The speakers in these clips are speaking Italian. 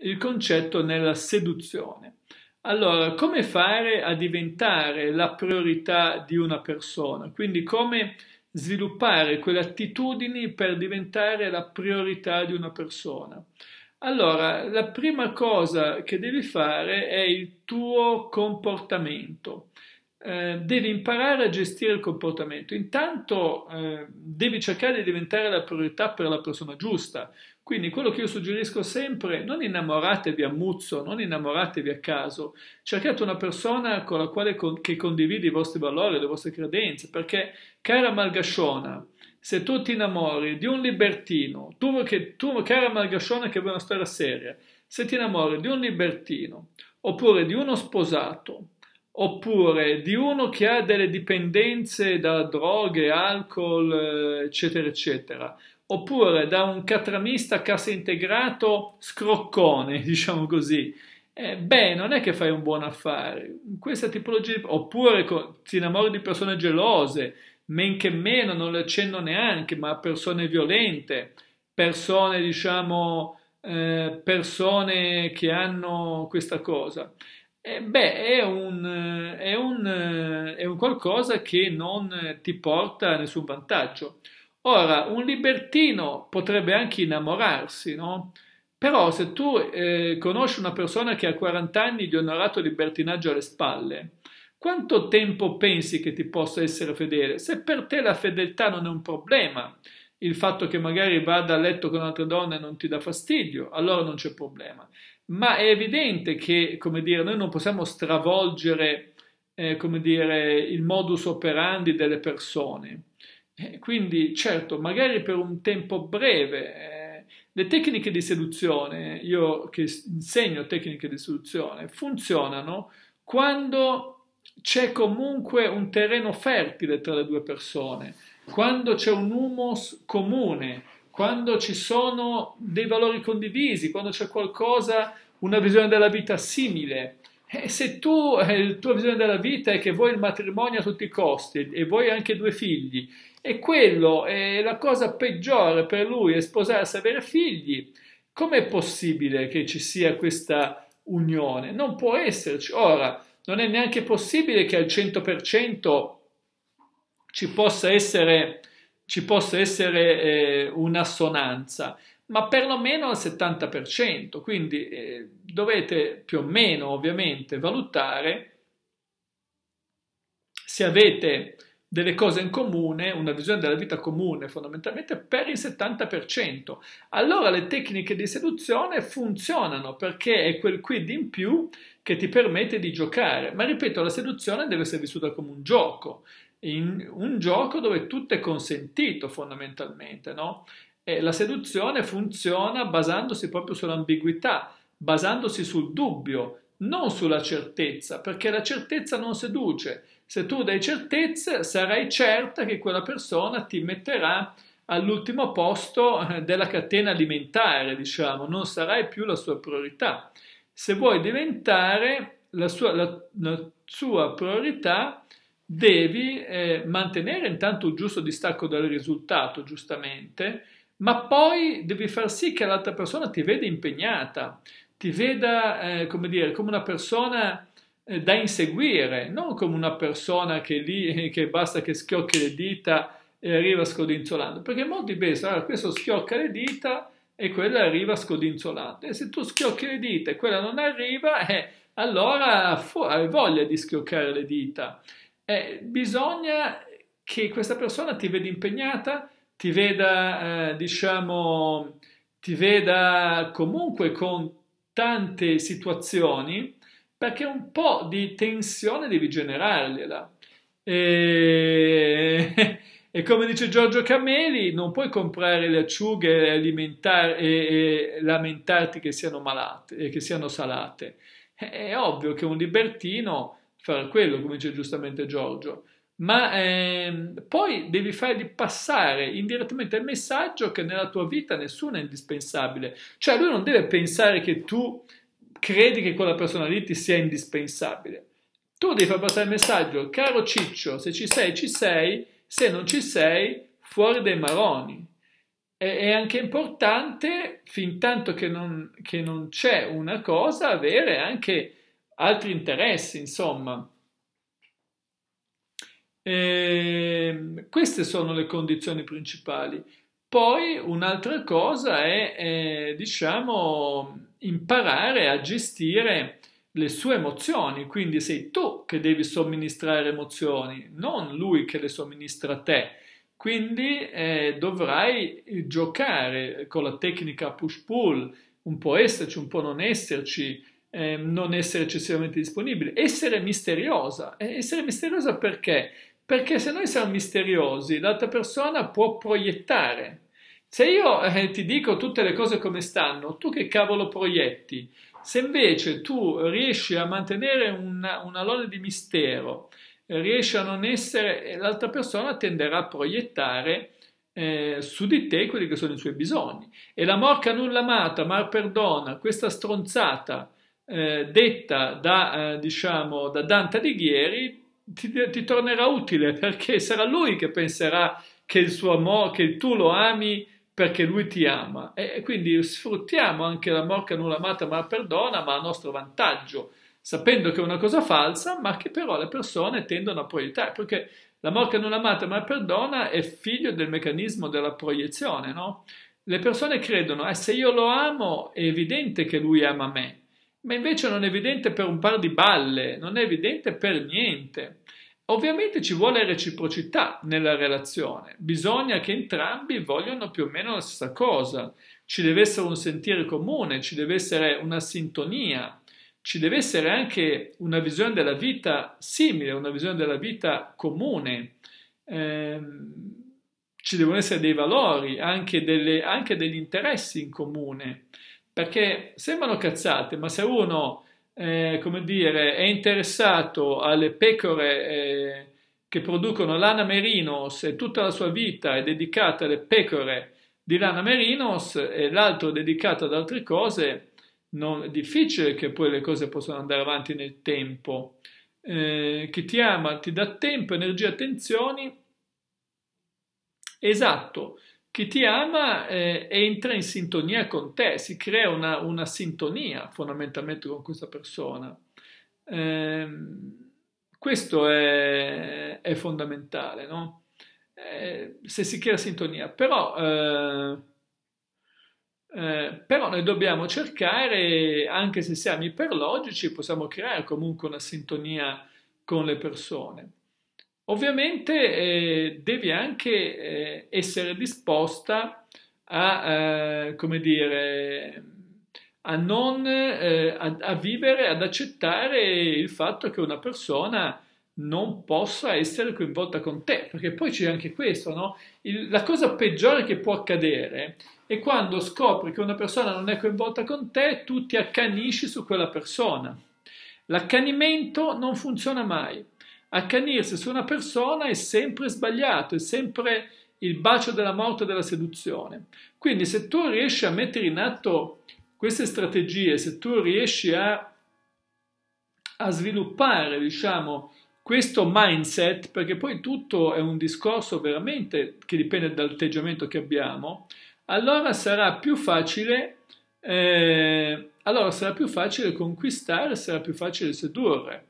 il concetto nella seduzione. Allora, come fare a diventare la priorità di una persona? Quindi come sviluppare quelle attitudini per diventare la priorità di una persona? Allora, la prima cosa che devi fare è il tuo comportamento. Eh, devi imparare a gestire il comportamento. Intanto eh, devi cercare di diventare la priorità per la persona giusta, quindi quello che io suggerisco sempre, non innamoratevi a muzzo, non innamoratevi a caso, cercate una persona con la quale con, che condivide i vostri valori, le vostre credenze, perché cara Malgasciona, se tu ti innamori di un libertino, tu, che, tu cara Malgasciona che vuoi una storia seria, se ti innamori di un libertino, oppure di uno sposato, oppure di uno che ha delle dipendenze da droghe, alcol, eccetera, eccetera, oppure da un catramista cassa integrato scroccone, diciamo così. Eh, beh, non è che fai un buon affare. Questa tipologia di... oppure co... ti innamori di persone gelose, men che meno, non le accenno neanche, ma persone violente, persone, diciamo, eh, persone che hanno questa cosa. Eh, beh, è un, è, un, eh, è un qualcosa che non ti porta a nessun vantaggio. Ora, un libertino potrebbe anche innamorarsi, no? Però se tu eh, conosci una persona che ha 40 anni di onorato libertinaggio alle spalle, quanto tempo pensi che ti possa essere fedele? Se per te la fedeltà non è un problema, il fatto che magari vada a letto con altre donne non ti dà fastidio, allora non c'è problema. Ma è evidente che, come dire, noi non possiamo stravolgere, eh, come dire, il modus operandi delle persone. Eh, quindi, certo, magari per un tempo breve, eh, le tecniche di seduzione, io che insegno tecniche di seduzione, funzionano quando c'è comunque un terreno fertile tra le due persone, quando c'è un humus comune, quando ci sono dei valori condivisi, quando c'è qualcosa, una visione della vita simile. E eh, se tu, eh, la tua visione della vita è che vuoi il matrimonio a tutti i costi e vuoi anche due figli e quello è la cosa peggiore per lui è sposarsi e avere figli. Com'è possibile che ci sia questa unione? Non può esserci. Ora, non è neanche possibile che al 100% ci possa essere, ci possa essere eh, un'assonanza, ma perlomeno al 70%. Quindi eh, dovete più o meno, ovviamente, valutare se avete delle cose in comune, una visione della vita comune fondamentalmente per il 70%. Allora le tecniche di seduzione funzionano perché è quel quid in più che ti permette di giocare. Ma ripeto, la seduzione deve essere vissuta come un gioco, un gioco dove tutto è consentito fondamentalmente, no? E la seduzione funziona basandosi proprio sull'ambiguità, basandosi sul dubbio, non sulla certezza, perché la certezza non seduce. Se tu dai certezze, sarai certa che quella persona ti metterà all'ultimo posto eh, della catena alimentare, diciamo, non sarai più la sua priorità. Se vuoi diventare la sua, la, la sua priorità, devi eh, mantenere intanto il giusto distacco dal risultato, giustamente, ma poi devi far sì che l'altra persona ti veda impegnata, ti veda, eh, come dire, come una persona da inseguire, non come una persona che lì che basta che schiocchi le dita e arriva scodinzolando, perché molti pensano, allora, ah, questo schiocca le dita e quella arriva scodinzolando. E se tu schiocchi le dita e quella non arriva, eh, allora hai voglia di schioccare le dita. Eh, bisogna che questa persona ti veda impegnata, ti veda, eh, diciamo, ti veda comunque con tante situazioni perché un po' di tensione devi generargliela. E, e come dice Giorgio Cameli, non puoi comprare le acciughe alimentar- e, e lamentarti che siano malate e eh, che siano salate. È, ovvio che un libertino farà quello, come dice giustamente Giorgio, ma ehm, poi devi fargli passare indirettamente il messaggio che nella tua vita nessuno è indispensabile. Cioè lui non deve pensare che tu credi che quella persona lì ti sia indispensabile. Tu devi far passare il messaggio, caro Ciccio, se ci sei, ci sei, se non ci sei, fuori dai maroni. E, è anche importante, fin tanto che non, che non c'è una cosa, avere anche altri interessi, insomma. E ehm, queste sono le condizioni principali. Poi un'altra cosa è, è eh, diciamo, imparare a gestire le sue emozioni, quindi sei tu che devi somministrare emozioni, non lui che le somministra a te. Quindi eh, dovrai giocare con la tecnica push-pull, un po' esserci, un po' non esserci, eh, non essere eccessivamente disponibile, essere misteriosa. Eh, essere misteriosa perché? Perché se noi siamo misteriosi, l'altra persona può proiettare se io eh, ti dico tutte le cose come stanno, tu che cavolo proietti? Se invece tu riesci a mantenere una, una lode di mistero, eh, riesci a non essere, eh, l'altra persona tenderà a proiettare eh, su di te quelli che sono i suoi bisogni. E la morca nulla amata, mar perdona, questa stronzata eh, detta da, eh, diciamo, da Dante Alighieri ti, ti, tornerà utile perché sarà lui che penserà che, il suo amore, che tu lo ami perché lui ti ama e quindi sfruttiamo anche la morca non amata ma la perdona ma a nostro vantaggio sapendo che è una cosa falsa ma che però le persone tendono a proiettare perché la morca non amata ma la perdona è figlio del meccanismo della proiezione, no? Le persone credono, eh, se io lo amo è evidente che lui ama me, ma invece non è evidente per un par di balle, non è evidente per niente. Ovviamente ci vuole reciprocità nella relazione, bisogna che entrambi vogliono più o meno la stessa cosa, ci deve essere un sentire comune, ci deve essere una sintonia, ci deve essere anche una visione della vita simile, una visione della vita comune, eh, ci devono essere dei valori, anche, delle, anche degli interessi in comune, perché sembrano cazzate, ma se uno eh, come dire, è interessato alle pecore eh, che producono lana merinos e tutta la sua vita è dedicata alle pecore di lana merinos e l'altro è dedicato ad altre cose, non, è difficile che poi le cose possano andare avanti nel tempo. Eh, che ti ama, ti dà tempo, energia, attenzioni. Esatto, chi ti ama eh, entra in sintonia con te, si crea una, una sintonia fondamentalmente con questa persona. Eh, questo è, è fondamentale, no? eh, se si crea sintonia, però, eh, eh, però noi dobbiamo cercare, anche se siamo iperlogici, possiamo creare comunque una sintonia con le persone. Ovviamente eh, devi anche eh, essere disposta a, eh, come dire, a non eh, a, a vivere, ad accettare il fatto che una persona non possa essere coinvolta con te, perché poi c'è anche questo, no? Il, la cosa peggiore che può accadere è quando scopri che una persona non è coinvolta con te, tu ti accanisci su quella persona. L'accanimento non funziona mai accanirsi su una persona è sempre sbagliato, è sempre il bacio della morte della seduzione. Quindi se tu riesci a mettere in atto queste strategie, se tu riesci a, a sviluppare, diciamo, questo mindset, perché poi tutto è un discorso veramente che dipende dall'atteggiamento che abbiamo, allora sarà più facile, eh, allora sarà più facile conquistare, sarà più facile sedurre.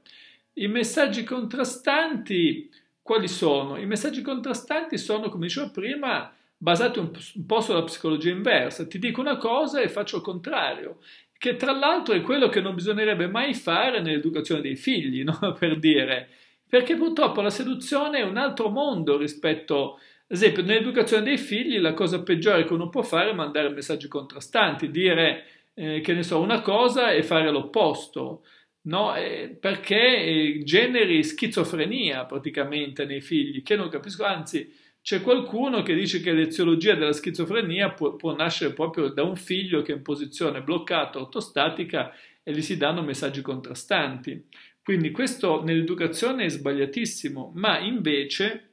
I messaggi contrastanti quali sono? I messaggi contrastanti sono, come dicevo prima, basati un po' sulla psicologia inversa. Ti dico una cosa e faccio il contrario, che tra l'altro è quello che non bisognerebbe mai fare nell'educazione dei figli, no? per dire, perché purtroppo la seduzione è un altro mondo rispetto ad esempio, nell'educazione dei figli la cosa peggiore che uno può fare è mandare messaggi contrastanti, dire eh, che ne so una cosa e fare l'opposto no? eh, perché eh, generi schizofrenia praticamente nei figli, che non capisco, anzi c'è qualcuno che dice che l'eziologia della schizofrenia può, può nascere proprio da un figlio che è in posizione bloccata, ortostatica e gli si danno messaggi contrastanti. Quindi questo nell'educazione è sbagliatissimo, ma invece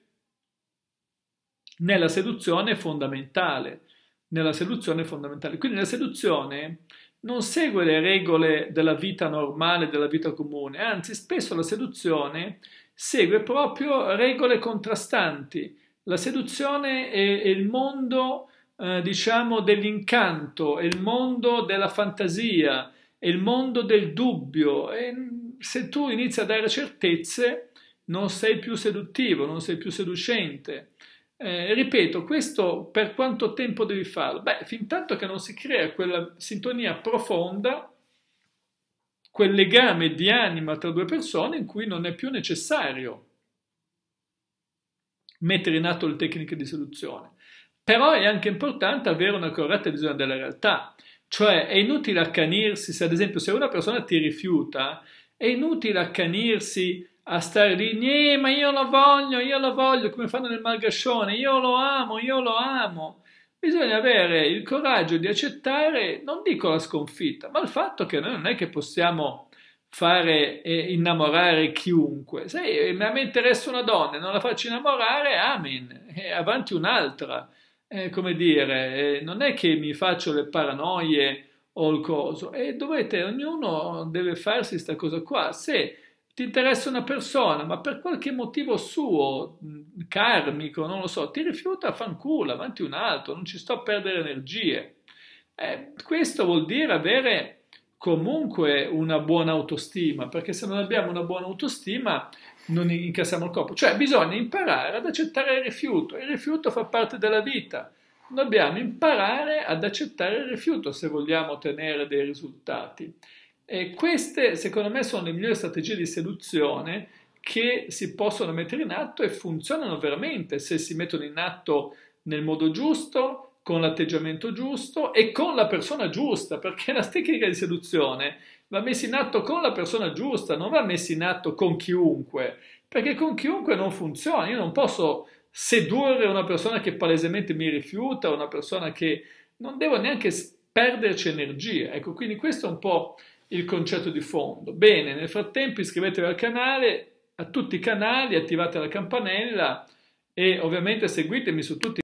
nella seduzione è fondamentale. Nella seduzione è fondamentale. Quindi la seduzione non segue le regole della vita normale, della vita comune, anzi spesso la seduzione segue proprio regole contrastanti. La seduzione è, è il mondo, eh, diciamo, dell'incanto, è il mondo della fantasia, è il mondo del dubbio. E mm, se tu inizi a dare certezze, non sei più seduttivo, non sei più seducente. Eh, ripeto, questo per quanto tempo devi farlo? Beh, fin tanto che non si crea quella sintonia profonda, quel legame di anima tra due persone in cui non è più necessario mettere in atto le tecniche di seduzione. Però è anche importante avere una corretta visione della realtà, cioè è inutile accanirsi se ad esempio se una persona ti rifiuta, è inutile accanirsi a stare lì, eh, ma io lo voglio, io lo voglio, come fanno nel malgascione, io lo amo, io lo amo. Bisogna avere il coraggio di accettare, non dico la sconfitta, ma il fatto che noi non è che possiamo fare eh, innamorare chiunque. Se eh, a me interessa una donna e non la faccio innamorare, amen, e avanti un'altra. Eh, come dire, eh, non è che mi faccio le paranoie o il coso, e dovete, ognuno deve farsi questa cosa qua. Se ti interessa una persona, ma per qualche motivo suo, mm, karmico, non lo so, ti rifiuta, fanculo, avanti un altro, non ci sto a perdere energie. Eh, questo vuol dire avere comunque una buona autostima, perché se non abbiamo una buona autostima non incassiamo il corpo. Cioè bisogna imparare ad accettare il rifiuto, il rifiuto fa parte della vita. Dobbiamo imparare ad accettare il rifiuto se vogliamo ottenere dei risultati. E queste, secondo me, sono le migliori strategie di seduzione che si possono mettere in atto e funzionano veramente se si mettono in atto nel modo giusto, con l'atteggiamento giusto e con la persona giusta, perché la tecnica di seduzione va messa in atto con la persona giusta, non va messa in atto con chiunque, perché con chiunque non funziona. Io non posso sedurre una persona che palesemente mi rifiuta, una persona che non devo neanche perderci energia. Ecco, quindi questo è un po' il concetto di fondo. Bene, nel frattempo iscrivetevi al canale, a tutti i canali, attivate la campanella e ovviamente seguitemi su tutti i